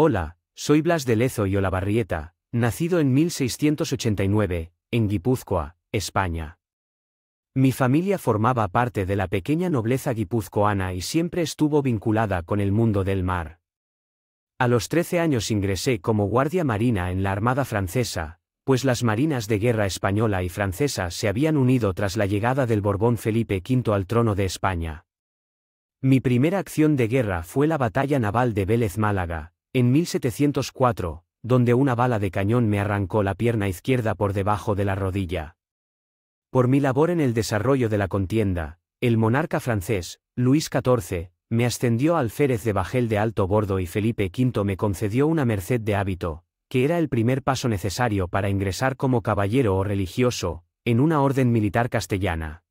Hola, soy Blas de Lezo y Olavarrieta, nacido en 1689, en Guipúzcoa, España. Mi familia formaba parte de la pequeña nobleza guipuzcoana y siempre estuvo vinculada con el mundo del mar. A los 13 años ingresé como guardia marina en la Armada Francesa, pues las marinas de guerra española y francesa se habían unido tras la llegada del Borbón Felipe V al trono de España. Mi primera acción de guerra fue la batalla naval de Vélez Málaga, en 1704, donde una bala de cañón me arrancó la pierna izquierda por debajo de la rodilla. Por mi labor en el desarrollo de la contienda, el monarca francés, Luis XIV, me ascendió al alférez de bajel de alto bordo y Felipe V me concedió una merced de hábito, que era el primer paso necesario para ingresar como caballero o religioso, en una orden militar castellana.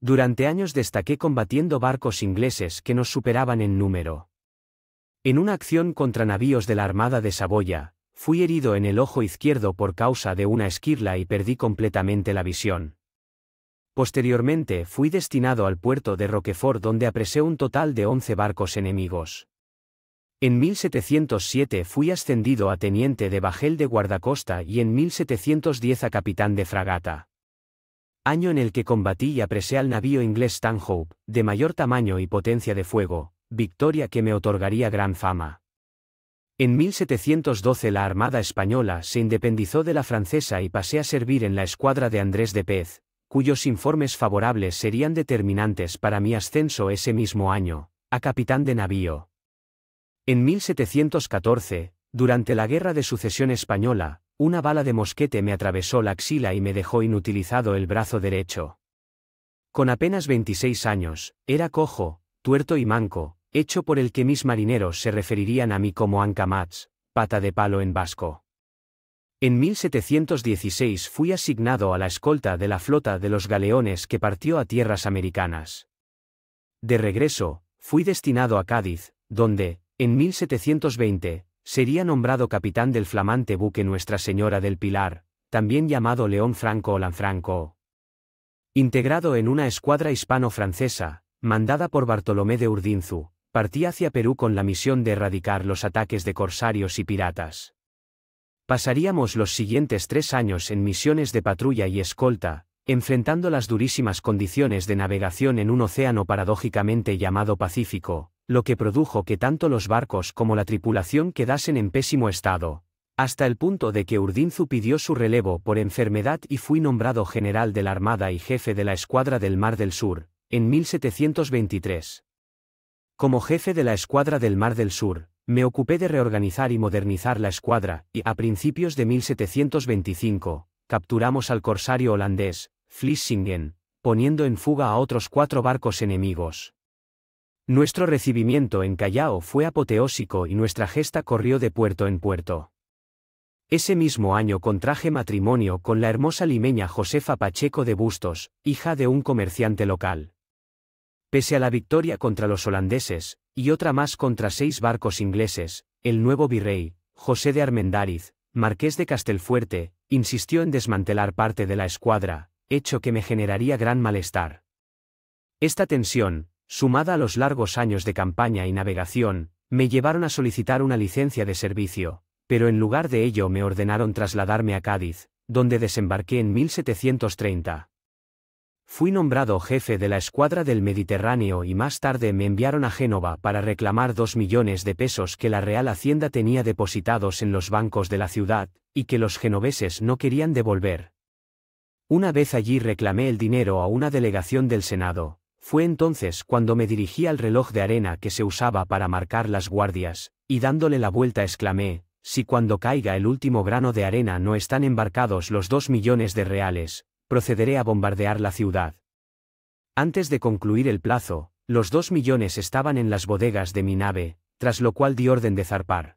Durante años destaqué combatiendo barcos ingleses que nos superaban en número. En una acción contra navíos de la Armada de Saboya, fui herido en el ojo izquierdo por causa de una esquirla y perdí completamente la visión. Posteriormente fui destinado al puerto de Roquefort donde apresé un total de 11 barcos enemigos. En 1707 fui ascendido a teniente de bajel de guardacosta y en 1710 a capitán de fragata. Año en el que combatí y apresé al navío inglés Stanhope, de mayor tamaño y potencia de fuego, victoria que me otorgaría gran fama. En 1712 la Armada Española se independizó de la francesa y pasé a servir en la escuadra de Andrés de Pez, cuyos informes favorables serían determinantes para mi ascenso ese mismo año, a capitán de navío. En 1714, durante la Guerra de Sucesión Española, una bala de mosquete me atravesó la axila y me dejó inutilizado el brazo derecho. Con apenas 26 años, era cojo, tuerto y manco, hecho por el que mis marineros se referirían a mí como Ancamats, pata de palo en vasco. En 1716 fui asignado a la escolta de la flota de los galeones que partió a tierras americanas. De regreso, fui destinado a Cádiz, donde, en 1720, sería nombrado capitán del flamante buque Nuestra Señora del Pilar, también llamado León Franco o Lanfranco. Integrado en una escuadra hispano-francesa, mandada por Bartolomé de Urdinzu, Partí hacia Perú con la misión de erradicar los ataques de corsarios y piratas. Pasaríamos los siguientes tres años en misiones de patrulla y escolta, enfrentando las durísimas condiciones de navegación en un océano paradójicamente llamado Pacífico, lo que produjo que tanto los barcos como la tripulación quedasen en pésimo estado, hasta el punto de que Urdinzu pidió su relevo por enfermedad y fui nombrado general de la Armada y jefe de la Escuadra del Mar del Sur, en 1723. Como jefe de la Escuadra del Mar del Sur, me ocupé de reorganizar y modernizar la escuadra, y a principios de 1725, capturamos al corsario holandés, Flissingen, poniendo en fuga a otros cuatro barcos enemigos. Nuestro recibimiento en Callao fue apoteósico y nuestra gesta corrió de puerto en puerto. Ese mismo año contraje matrimonio con la hermosa limeña Josefa Pacheco de Bustos, hija de un comerciante local. Pese a la victoria contra los holandeses, y otra más contra seis barcos ingleses, el nuevo virrey, José de Armendáriz, marqués de Castelfuerte, insistió en desmantelar parte de la escuadra, hecho que me generaría gran malestar. Esta tensión, sumada a los largos años de campaña y navegación, me llevaron a solicitar una licencia de servicio, pero en lugar de ello me ordenaron trasladarme a Cádiz, donde desembarqué en 1730. Fui nombrado jefe de la escuadra del Mediterráneo y más tarde me enviaron a Génova para reclamar dos millones de pesos que la Real Hacienda tenía depositados en los bancos de la ciudad, y que los genoveses no querían devolver. Una vez allí reclamé el dinero a una delegación del Senado, fue entonces cuando me dirigí al reloj de arena que se usaba para marcar las guardias, y dándole la vuelta exclamé, si cuando caiga el último grano de arena no están embarcados los dos millones de reales, procederé a bombardear la ciudad. Antes de concluir el plazo, los dos millones estaban en las bodegas de mi nave, tras lo cual di orden de zarpar.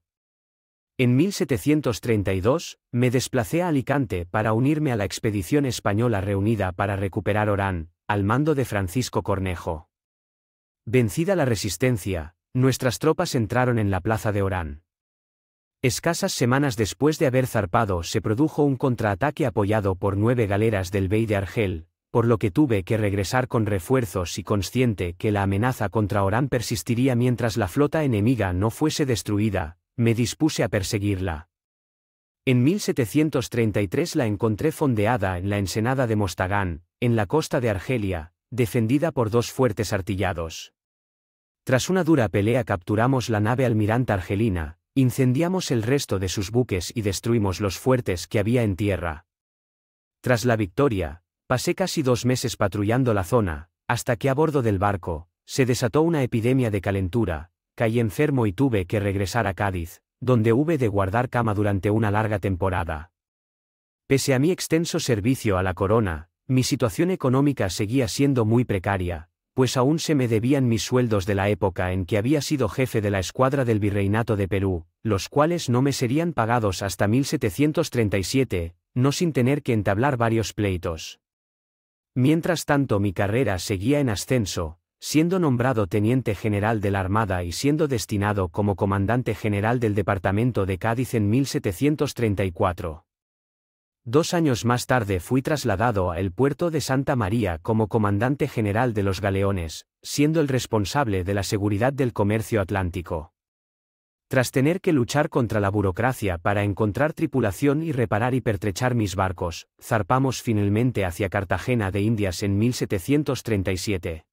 En 1732, me desplacé a Alicante para unirme a la expedición española reunida para recuperar Orán, al mando de Francisco Cornejo. Vencida la resistencia, nuestras tropas entraron en la plaza de Orán. Escasas semanas después de haber zarpado se produjo un contraataque apoyado por nueve galeras del Bey de Argel, por lo que tuve que regresar con refuerzos y consciente que la amenaza contra Orán persistiría mientras la flota enemiga no fuese destruida, me dispuse a perseguirla. En 1733 la encontré fondeada en la ensenada de Mostagán, en la costa de Argelia, defendida por dos fuertes artillados. Tras una dura pelea capturamos la nave almirante argelina, Incendiamos el resto de sus buques y destruimos los fuertes que había en tierra. Tras la victoria, pasé casi dos meses patrullando la zona, hasta que a bordo del barco, se desató una epidemia de calentura, caí enfermo y tuve que regresar a Cádiz, donde hube de guardar cama durante una larga temporada. Pese a mi extenso servicio a la corona, mi situación económica seguía siendo muy precaria, pues aún se me debían mis sueldos de la época en que había sido jefe de la escuadra del Virreinato de Perú, los cuales no me serían pagados hasta 1737, no sin tener que entablar varios pleitos. Mientras tanto mi carrera seguía en ascenso, siendo nombrado teniente general de la Armada y siendo destinado como comandante general del departamento de Cádiz en 1734. Dos años más tarde fui trasladado a el puerto de Santa María como comandante general de los galeones, siendo el responsable de la seguridad del comercio atlántico. Tras tener que luchar contra la burocracia para encontrar tripulación y reparar y pertrechar mis barcos, zarpamos finalmente hacia Cartagena de Indias en 1737.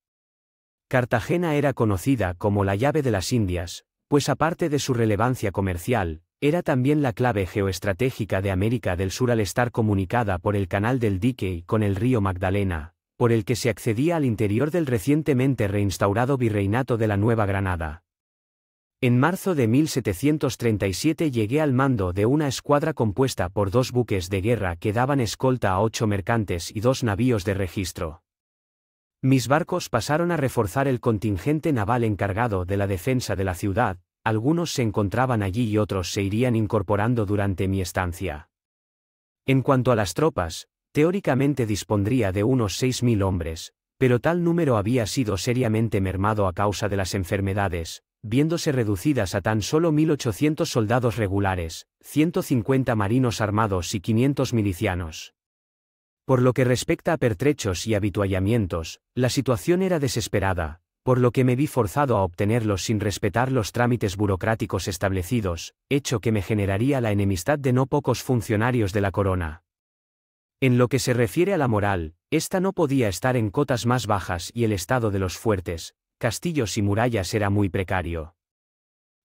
Cartagena era conocida como la llave de las Indias, pues aparte de su relevancia comercial, era también la clave geoestratégica de América del Sur al estar comunicada por el canal del dique con el río Magdalena, por el que se accedía al interior del recientemente reinstaurado virreinato de la Nueva Granada. En marzo de 1737 llegué al mando de una escuadra compuesta por dos buques de guerra que daban escolta a ocho mercantes y dos navíos de registro. Mis barcos pasaron a reforzar el contingente naval encargado de la defensa de la ciudad, algunos se encontraban allí y otros se irían incorporando durante mi estancia. En cuanto a las tropas, teóricamente dispondría de unos 6.000 hombres, pero tal número había sido seriamente mermado a causa de las enfermedades, viéndose reducidas a tan solo 1.800 soldados regulares, 150 marinos armados y 500 milicianos. Por lo que respecta a pertrechos y habituallamientos, la situación era desesperada, por lo que me vi forzado a obtenerlos sin respetar los trámites burocráticos establecidos, hecho que me generaría la enemistad de no pocos funcionarios de la corona. En lo que se refiere a la moral, esta no podía estar en cotas más bajas y el estado de los fuertes, castillos y murallas era muy precario.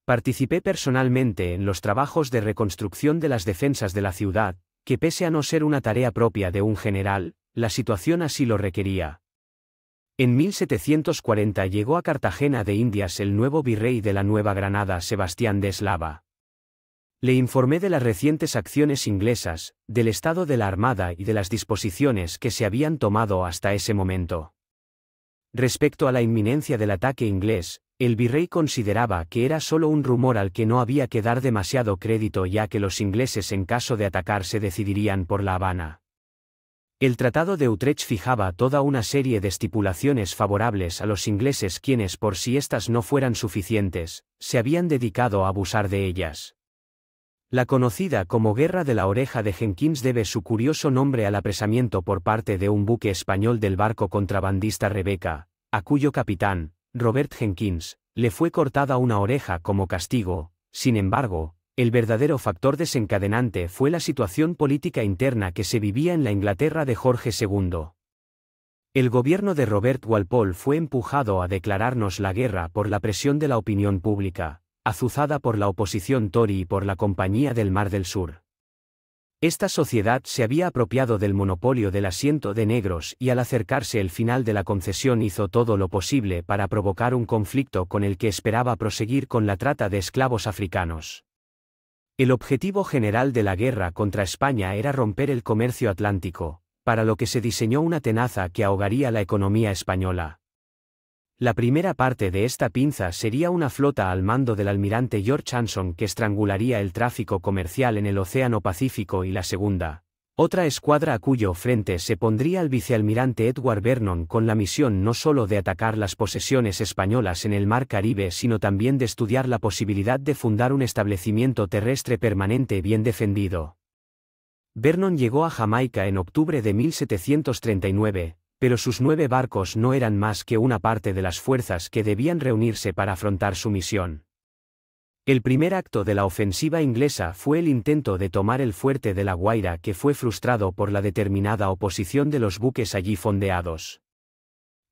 Participé personalmente en los trabajos de reconstrucción de las defensas de la ciudad, que pese a no ser una tarea propia de un general, la situación así lo requería, en 1740 llegó a Cartagena de Indias el nuevo virrey de la Nueva Granada Sebastián de Eslava. Le informé de las recientes acciones inglesas, del estado de la Armada y de las disposiciones que se habían tomado hasta ese momento. Respecto a la inminencia del ataque inglés, el virrey consideraba que era solo un rumor al que no había que dar demasiado crédito ya que los ingleses en caso de atacar se decidirían por La Habana. El Tratado de Utrecht fijaba toda una serie de estipulaciones favorables a los ingleses quienes por si éstas no fueran suficientes, se habían dedicado a abusar de ellas. La conocida como Guerra de la Oreja de Jenkins debe su curioso nombre al apresamiento por parte de un buque español del barco contrabandista Rebeca, a cuyo capitán, Robert Jenkins, le fue cortada una oreja como castigo, sin embargo, el verdadero factor desencadenante fue la situación política interna que se vivía en la Inglaterra de Jorge II. El gobierno de Robert Walpole fue empujado a declararnos la guerra por la presión de la opinión pública, azuzada por la oposición Tory y por la Compañía del Mar del Sur. Esta sociedad se había apropiado del monopolio del asiento de negros y al acercarse el final de la concesión hizo todo lo posible para provocar un conflicto con el que esperaba proseguir con la trata de esclavos africanos. El objetivo general de la guerra contra España era romper el comercio atlántico, para lo que se diseñó una tenaza que ahogaría la economía española. La primera parte de esta pinza sería una flota al mando del almirante George Hanson que estrangularía el tráfico comercial en el Océano Pacífico y la segunda, otra escuadra a cuyo frente se pondría el vicealmirante Edward Vernon con la misión no solo de atacar las posesiones españolas en el Mar Caribe, sino también de estudiar la posibilidad de fundar un establecimiento terrestre permanente bien defendido. Vernon llegó a Jamaica en octubre de 1739, pero sus nueve barcos no eran más que una parte de las fuerzas que debían reunirse para afrontar su misión. El primer acto de la ofensiva inglesa fue el intento de tomar el fuerte de La Guaira que fue frustrado por la determinada oposición de los buques allí fondeados.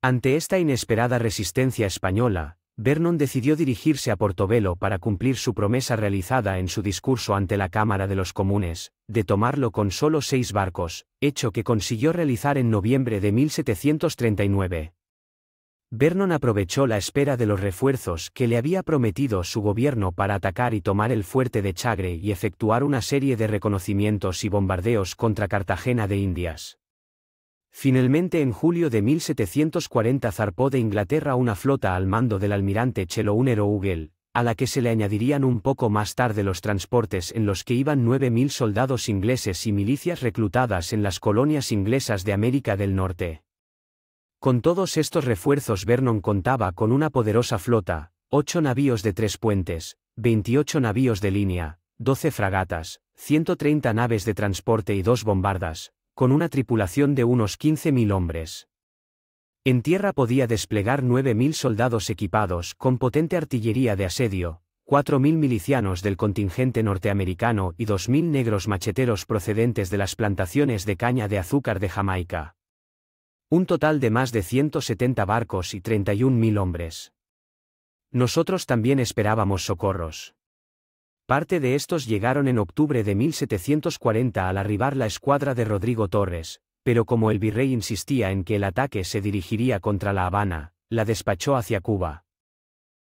Ante esta inesperada resistencia española, Vernon decidió dirigirse a Portobelo para cumplir su promesa realizada en su discurso ante la Cámara de los Comunes, de tomarlo con solo seis barcos, hecho que consiguió realizar en noviembre de 1739. Vernon aprovechó la espera de los refuerzos que le había prometido su gobierno para atacar y tomar el fuerte de Chagre y efectuar una serie de reconocimientos y bombardeos contra Cartagena de Indias. Finalmente en julio de 1740 zarpó de Inglaterra una flota al mando del almirante Chelounero Ugel, a la que se le añadirían un poco más tarde los transportes en los que iban 9.000 soldados ingleses y milicias reclutadas en las colonias inglesas de América del Norte. Con todos estos refuerzos Vernon contaba con una poderosa flota, ocho navíos de tres puentes, 28 navíos de línea, 12 fragatas, 130 naves de transporte y dos bombardas, con una tripulación de unos 15.000 hombres. En tierra podía desplegar 9.000 soldados equipados con potente artillería de asedio, 4.000 milicianos del contingente norteamericano y 2.000 negros macheteros procedentes de las plantaciones de caña de azúcar de Jamaica. Un total de más de 170 barcos y 31.000 hombres. Nosotros también esperábamos socorros. Parte de estos llegaron en octubre de 1740 al arribar la escuadra de Rodrigo Torres, pero como el virrey insistía en que el ataque se dirigiría contra La Habana, la despachó hacia Cuba.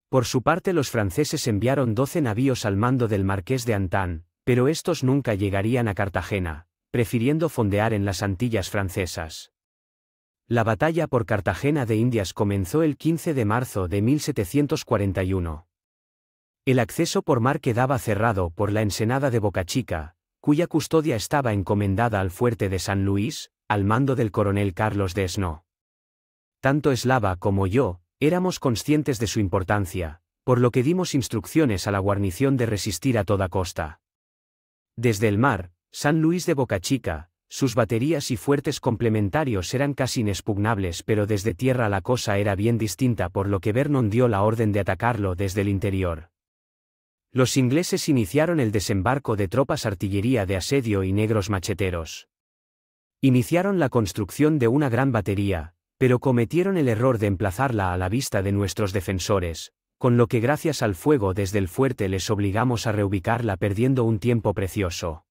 Por su parte los franceses enviaron 12 navíos al mando del marqués de Antán, pero estos nunca llegarían a Cartagena, prefiriendo fondear en las Antillas francesas. La batalla por Cartagena de Indias comenzó el 15 de marzo de 1741. El acceso por mar quedaba cerrado por la ensenada de Bocachica, cuya custodia estaba encomendada al fuerte de San Luis, al mando del coronel Carlos de Esno. Tanto Eslava como yo, éramos conscientes de su importancia, por lo que dimos instrucciones a la guarnición de resistir a toda costa. Desde el mar, San Luis de Bocachica, sus baterías y fuertes complementarios eran casi inexpugnables pero desde tierra la cosa era bien distinta por lo que Vernon dio la orden de atacarlo desde el interior. Los ingleses iniciaron el desembarco de tropas artillería de asedio y negros macheteros. Iniciaron la construcción de una gran batería, pero cometieron el error de emplazarla a la vista de nuestros defensores, con lo que gracias al fuego desde el fuerte les obligamos a reubicarla perdiendo un tiempo precioso.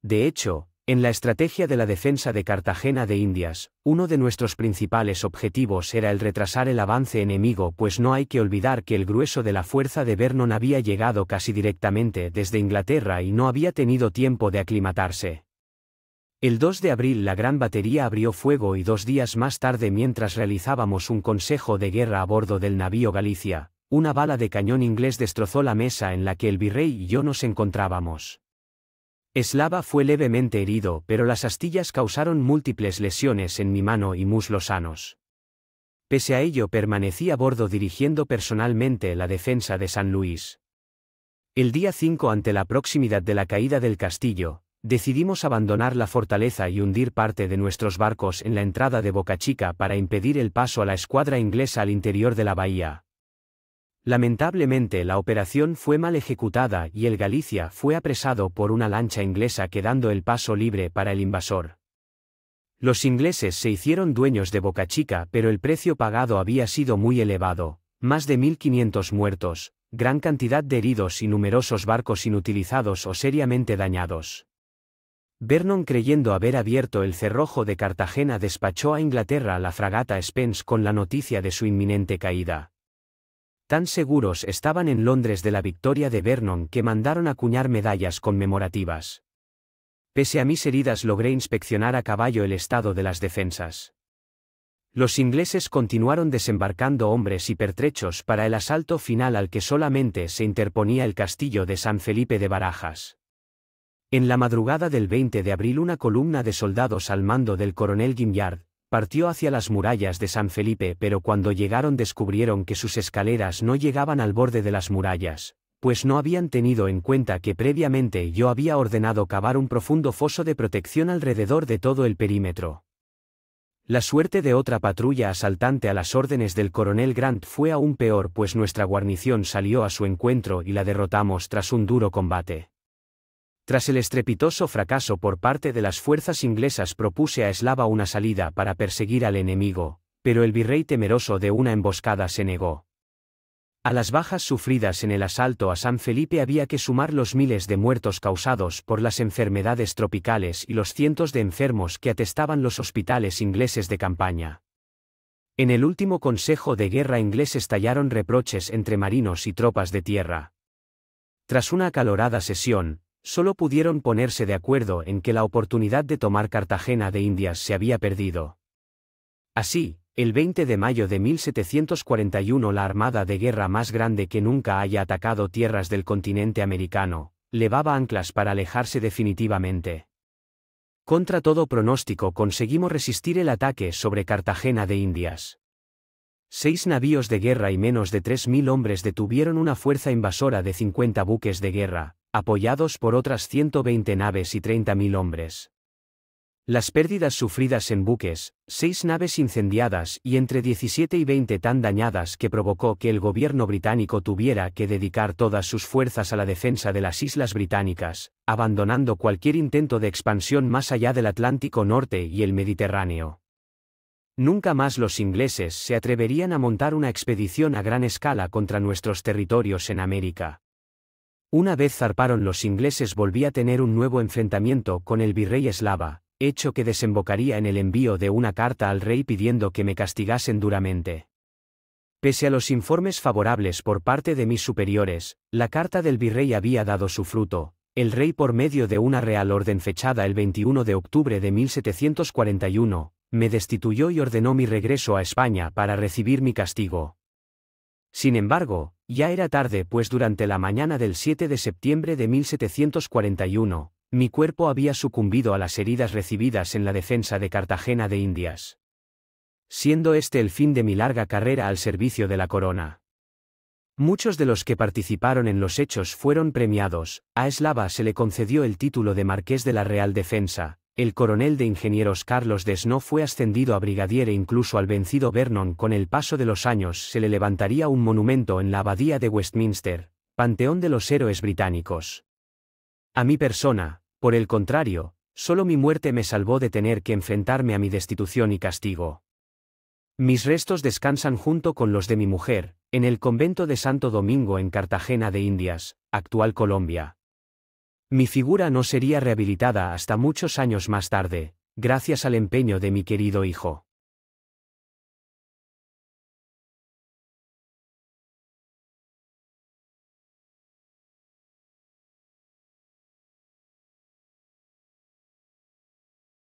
De hecho, en la estrategia de la defensa de Cartagena de Indias, uno de nuestros principales objetivos era el retrasar el avance enemigo, pues no hay que olvidar que el grueso de la fuerza de Vernon había llegado casi directamente desde Inglaterra y no había tenido tiempo de aclimatarse. El 2 de abril la gran batería abrió fuego y dos días más tarde mientras realizábamos un consejo de guerra a bordo del navío Galicia, una bala de cañón inglés destrozó la mesa en la que el virrey y yo nos encontrábamos. Slava fue levemente herido, pero las astillas causaron múltiples lesiones en mi mano y muslos sanos. Pese a ello permanecí a bordo dirigiendo personalmente la defensa de San Luis. El día 5 ante la proximidad de la caída del castillo, decidimos abandonar la fortaleza y hundir parte de nuestros barcos en la entrada de Boca Chica para impedir el paso a la escuadra inglesa al interior de la bahía, Lamentablemente la operación fue mal ejecutada y el Galicia fue apresado por una lancha inglesa quedando el paso libre para el invasor. Los ingleses se hicieron dueños de Boca Chica pero el precio pagado había sido muy elevado, más de 1.500 muertos, gran cantidad de heridos y numerosos barcos inutilizados o seriamente dañados. Vernon creyendo haber abierto el cerrojo de Cartagena despachó a Inglaterra la fragata Spence con la noticia de su inminente caída. Tan seguros estaban en Londres de la victoria de Vernon que mandaron acuñar medallas conmemorativas. Pese a mis heridas logré inspeccionar a caballo el estado de las defensas. Los ingleses continuaron desembarcando hombres y pertrechos para el asalto final al que solamente se interponía el castillo de San Felipe de Barajas. En la madrugada del 20 de abril una columna de soldados al mando del coronel Guimard, partió hacia las murallas de San Felipe, pero cuando llegaron descubrieron que sus escaleras no llegaban al borde de las murallas, pues no habían tenido en cuenta que previamente yo había ordenado cavar un profundo foso de protección alrededor de todo el perímetro. La suerte de otra patrulla asaltante a las órdenes del coronel Grant fue aún peor pues nuestra guarnición salió a su encuentro y la derrotamos tras un duro combate. Tras el estrepitoso fracaso por parte de las fuerzas inglesas propuse a Eslava una salida para perseguir al enemigo, pero el virrey temeroso de una emboscada se negó. A las bajas sufridas en el asalto a San Felipe había que sumar los miles de muertos causados por las enfermedades tropicales y los cientos de enfermos que atestaban los hospitales ingleses de campaña. En el último Consejo de Guerra inglés estallaron reproches entre marinos y tropas de tierra. Tras una acalorada sesión, Solo pudieron ponerse de acuerdo en que la oportunidad de tomar Cartagena de Indias se había perdido. Así, el 20 de mayo de 1741 la armada de guerra más grande que nunca haya atacado tierras del continente americano, levaba anclas para alejarse definitivamente. Contra todo pronóstico conseguimos resistir el ataque sobre Cartagena de Indias. Seis navíos de guerra y menos de 3.000 hombres detuvieron una fuerza invasora de 50 buques de guerra, apoyados por otras 120 naves y 30.000 hombres. Las pérdidas sufridas en buques, seis naves incendiadas y entre 17 y 20 tan dañadas que provocó que el gobierno británico tuviera que dedicar todas sus fuerzas a la defensa de las islas británicas, abandonando cualquier intento de expansión más allá del Atlántico Norte y el Mediterráneo. Nunca más los ingleses se atreverían a montar una expedición a gran escala contra nuestros territorios en América. Una vez zarparon los ingleses volví a tener un nuevo enfrentamiento con el virrey eslava, hecho que desembocaría en el envío de una carta al rey pidiendo que me castigasen duramente. Pese a los informes favorables por parte de mis superiores, la carta del virrey había dado su fruto, el rey por medio de una real orden fechada el 21 de octubre de 1741, me destituyó y ordenó mi regreso a España para recibir mi castigo. Sin embargo, ya era tarde, pues durante la mañana del 7 de septiembre de 1741, mi cuerpo había sucumbido a las heridas recibidas en la defensa de Cartagena de Indias. Siendo este el fin de mi larga carrera al servicio de la corona. Muchos de los que participaron en los hechos fueron premiados, a Eslava se le concedió el título de Marqués de la Real Defensa, el coronel de ingenieros Carlos Desno fue ascendido a brigadier e incluso al vencido Vernon con el paso de los años se le levantaría un monumento en la abadía de Westminster, panteón de los héroes británicos. A mi persona, por el contrario, solo mi muerte me salvó de tener que enfrentarme a mi destitución y castigo. Mis restos descansan junto con los de mi mujer, en el convento de Santo Domingo en Cartagena de Indias, actual Colombia. Mi figura no sería rehabilitada hasta muchos años más tarde, gracias al empeño de mi querido hijo.